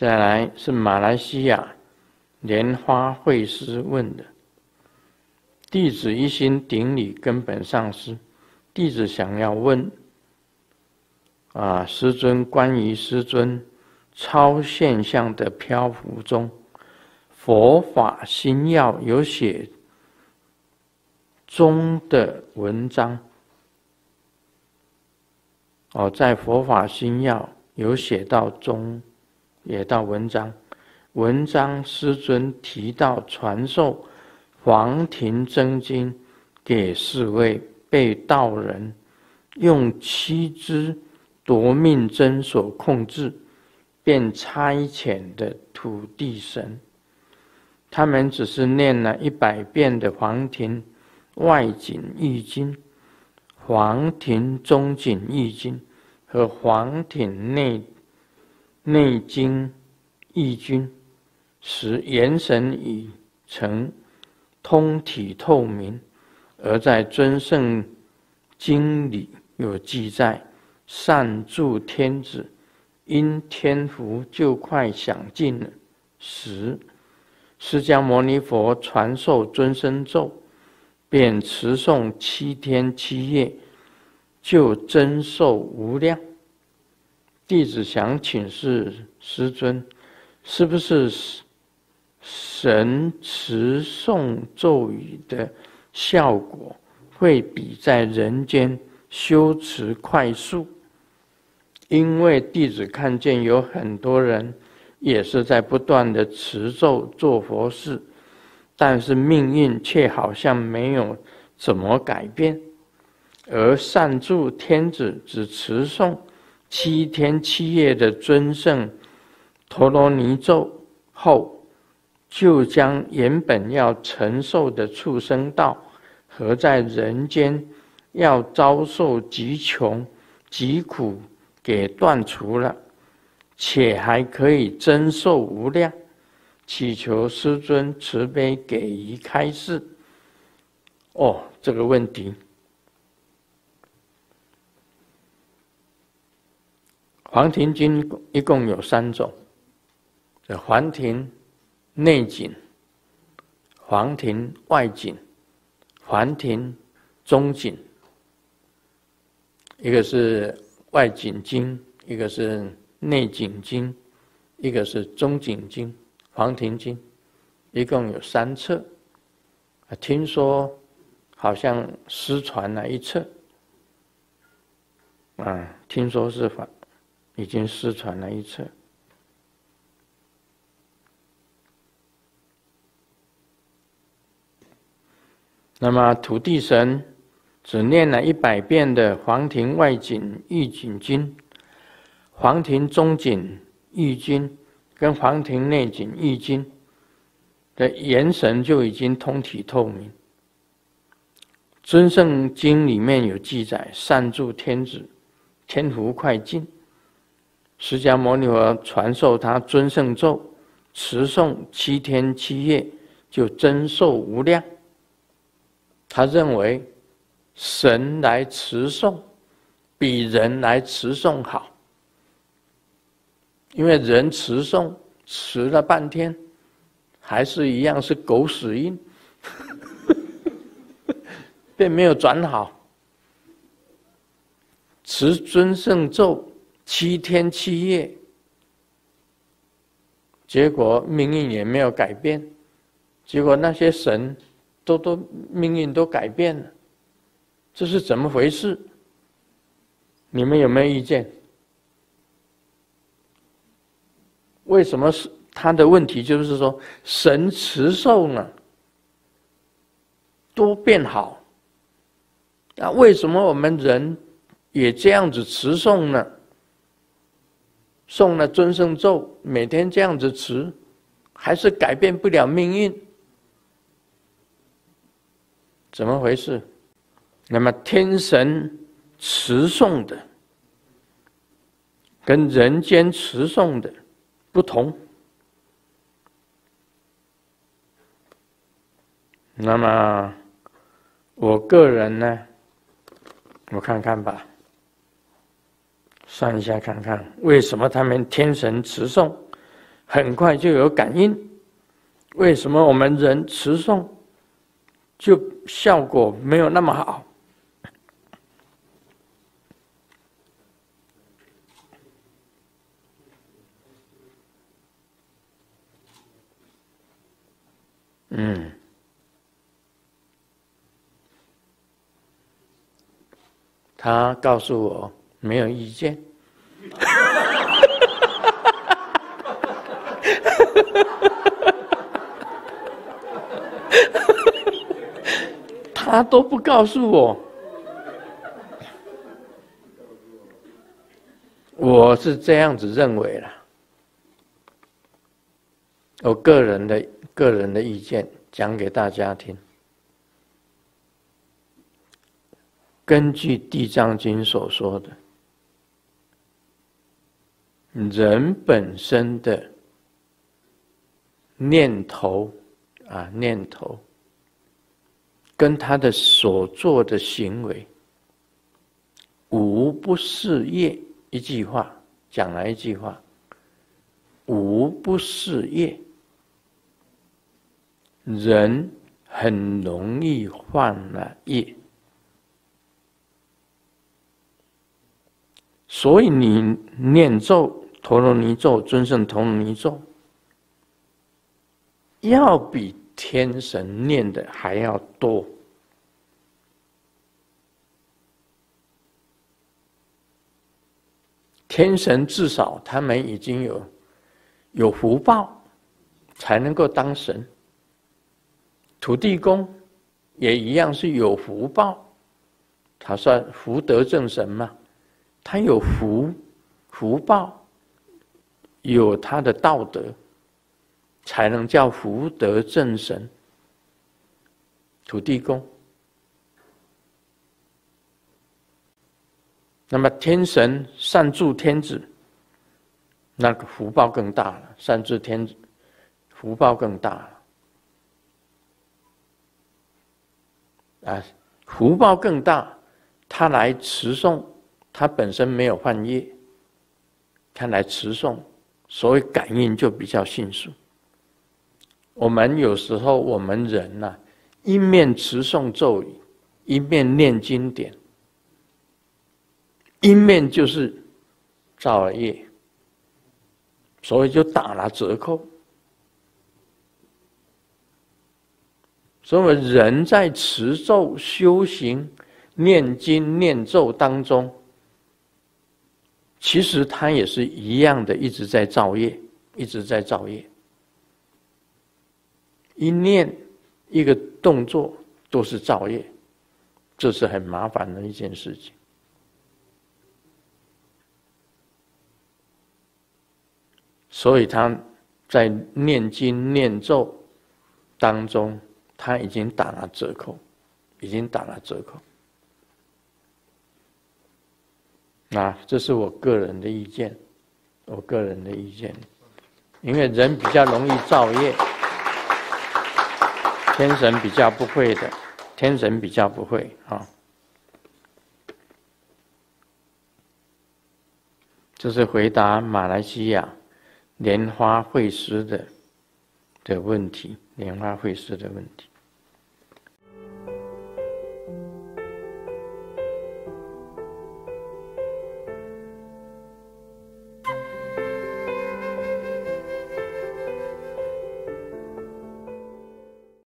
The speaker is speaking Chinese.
再来是马来西亚莲花慧师问的弟子一心顶礼根本上师，弟子想要问啊，师尊关于师尊超现象的漂浮中佛法新药有写中的文章哦，在佛法新药有写到中。也到文章，文章师尊提到传授黄庭真经给四位被道人用七支夺命针所控制，便差遣的土地神，他们只是念了一百遍的黄庭外景易经、黄庭中景易经和黄庭内。内经易经使元神已成，通体透明。而在尊圣经里有记载，善助天子，因天福就快享尽了。十，释迦牟尼佛传授尊身咒，便持诵七天七夜，就增寿无量。弟子想请示师尊，是不是神持诵咒语的效果会比在人间修持快速？因为弟子看见有很多人也是在不断的持咒做佛事，但是命运却好像没有怎么改变，而善助天子只持诵。七天七夜的尊圣陀罗尼咒后，就将原本要承受的畜生道和在人间要遭受极穷极苦给断除了，且还可以增寿无量。祈求师尊慈悲给予开示。哦，这个问题。黄庭经一共有三种：，这黄庭内景、黄庭外景、黄庭中景。一个是外景经，一个是内景经，一个是中景经。黄庭经一共有三册，啊，听说好像失传了一册。啊，听说是反。已经失传了一次。那么土地神只念了一百遍的《黄庭外景玉经》、《黄庭中景玉经》跟《黄庭内景玉经》的元神就已经通体透明。《尊圣经》里面有记载，善助天子，天福快进。释迦牟尼佛传授他尊圣咒，持诵七天七夜，就增寿无量。他认为，神来持诵，比人来持诵好，因为人持诵持了半天，还是一样是狗屎运，并 没有转好。持尊圣咒。七天七夜，结果命运也没有改变，结果那些神都都命运都改变了，这是怎么回事？你们有没有意见？为什么是他的问题就是说神持寿呢？都变好，那为什么我们人也这样子持诵呢？诵了尊圣咒，每天这样子持，还是改变不了命运，怎么回事？那么天神持诵的，跟人间持诵的不同。那么我个人呢，我看看吧。算一下看看，为什么他们天神持诵，很快就有感应？为什么我们人持诵，就效果没有那么好？嗯，他告诉我没有意见。他都不告诉我，我是这样子认为的，我个人的个人的意见讲给大家听。根据《地藏经》所说的，人本身的。念头，啊，念头，跟他的所做的行为，无不事业。一句话讲来，一句话，无不事业。人很容易犯了业，所以你念咒，陀罗尼咒，尊胜陀罗尼咒。要比天神念的还要多。天神至少他们已经有有福报，才能够当神。土地公也一样是有福报，他算福德正神嘛，他有福福报，有他的道德。才能叫福德正神、土地公。那么天神善助天子，那个福报更大了；善助天子，福报更大了。啊，福报更大，他来持诵，他本身没有犯业，他来持诵，所以感应就比较迅速。我们有时候，我们人呐，一面持诵咒语，一面念经典，一面就是造业，所以就打了折扣。所以，人在持咒修行、念经念咒当中，其实他也是一样的，一直在造业，一直在造业。一念一个动作都是造业，这是很麻烦的一件事情。所以他在念经念咒当中，他已经打了折扣，已经打了折扣。那这是我个人的意见，我个人的意见，因为人比较容易造业。天神比较不会的，天神比较不会啊。这是回答马来西亚莲花会师的的问题，莲花会师的问题。